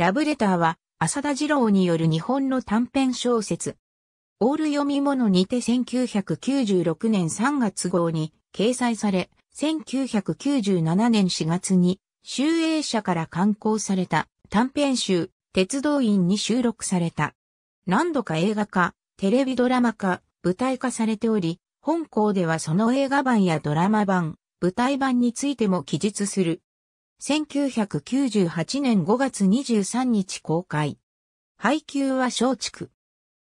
ラブレターは、浅田二郎による日本の短編小説。オール読み物にて1996年3月号に掲載され、1997年4月に、集英社から刊行された短編集、鉄道員に収録された。何度か映画化、テレビドラマ化、舞台化されており、本校ではその映画版やドラマ版、舞台版についても記述する1998年5月23日公開。配給は松竹。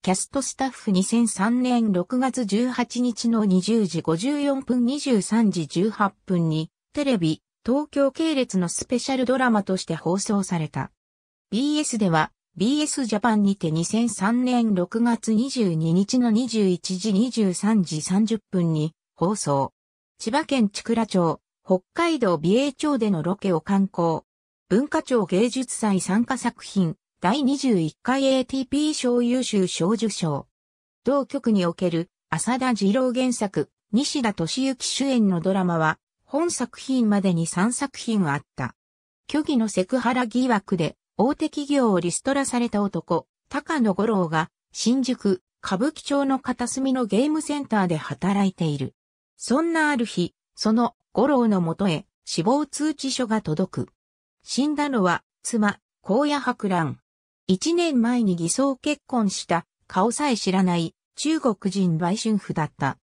キャストスタッフ2003年6月18日の20時54分23時18分に、テレビ、東京系列のスペシャルドラマとして放送された。BS では、BS ジャパンにて2003年6月22日の21時23時30分に放送。千葉県千倉町、北海道美瑛町でのロケを観光。文化庁芸術祭参加作品、第21回 ATP 賞優秀賞受賞。同局における浅田二郎原作、西田敏行主演のドラマは、本作品までに3作品あった。虚偽のセクハラ疑惑で、大手企業をリストラされた男、高野五郎が、新宿、歌舞伎町の片隅のゲームセンターで働いている。そんなある日、その五郎のもとへ死亡通知書が届く。死んだのは妻、高野博覧。一年前に偽装結婚した顔さえ知らない中国人売春婦だった。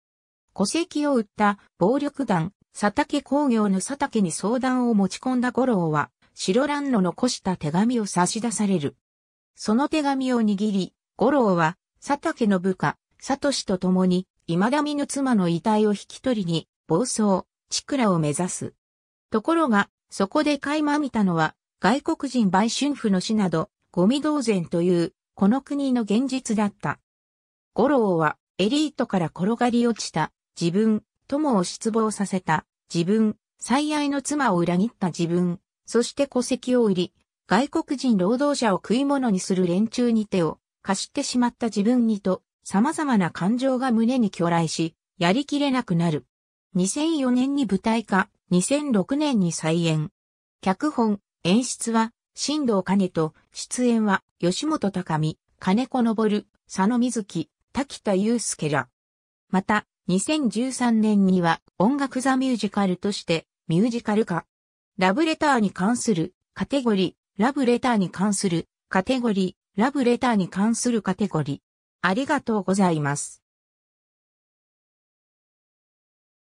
戸籍を売った暴力団佐竹工業の佐竹に相談を持ち込んだ五郎は白蘭の残した手紙を差し出される。その手紙を握り、五郎は佐竹の部下、佐藤氏と共に、未だ見ぬ妻の遺体を引き取りに、暴走、チクラを目指す。ところが、そこで垣間見たのは、外国人売春婦の死など、ゴミ同然という、この国の現実だった。五郎は、エリートから転がり落ちた、自分、友を失望させた、自分、最愛の妻を裏切った自分、そして戸籍を売り、外国人労働者を食い物にする連中に手を貸してしまった自分にと、様々な感情が胸に巨来し、やりきれなくなる。2004年に舞台化、2006年に再演。脚本、演出は、新藤兼と、出演は、吉本隆美、金子昇、佐野瑞希、滝田祐介ら。また、2013年には、音楽ザミュージカルとして、ミュージカル化。ラブレターに関する、カテゴリー、ラブレターに関する、カテゴリー、ラブレターに関するカテゴリー。ありがとうございます。